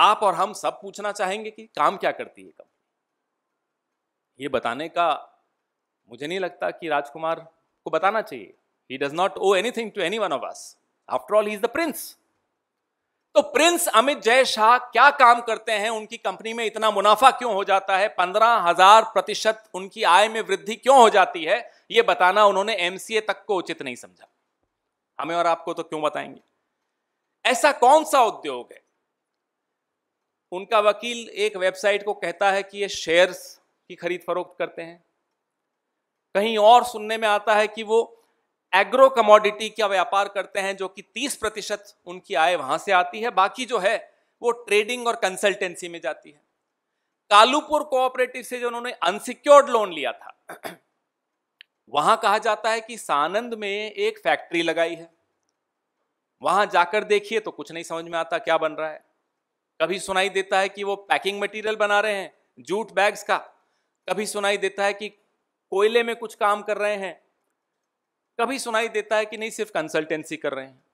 आप और हम सब पूछना चाहेंगे कि काम क्या करती है कंपनी ये बताने का मुझे नहीं लगता कि राजकुमार को बताना चाहिए he does not owe anything to anyone of us after all is the prince तो प्रिंस अमित जय शाह क्या काम करते हैं उनकी कंपनी में इतना मुनाफा क्यों हो जाता है पंद्रह हजार प्रतिशत उनकी आय में वृद्धि क्यों हो जाती है यह बताना उन्होंने एमसीए तक को उचित नहीं समझा हमें और आपको तो क्यों बताएंगे ऐसा कौन सा उद्योग है उनका वकील एक वेबसाइट को कहता है कि ये शेयर्स की खरीद फरोख्त करते हैं कहीं और सुनने में आता है कि वो एग्रो कमोडिटी का व्यापार करते हैं जो कि 30 प्रतिशत उनकी आय वहां से आती है बाकी जो है वो ट्रेडिंग और कंसल्टेंसी में जाती है कालूपुर कोऑपरेटिव से जो उन्होंने अनसिक्योर्ड लोन लिया था वहां कहा जाता है कि सानंद में एक फैक्ट्री लगाई है वहां जाकर देखिए तो कुछ नहीं समझ में आता क्या बन रहा है कभी सुनाई देता है कि वो पैकिंग मटेरियल बना रहे हैं जूट बैग्स का कभी सुनाई देता है कि कोयले में कुछ काम कर रहे हैं कभी सुनाई देता है कि नहीं सिर्फ कंसल्टेंसी कर रहे हैं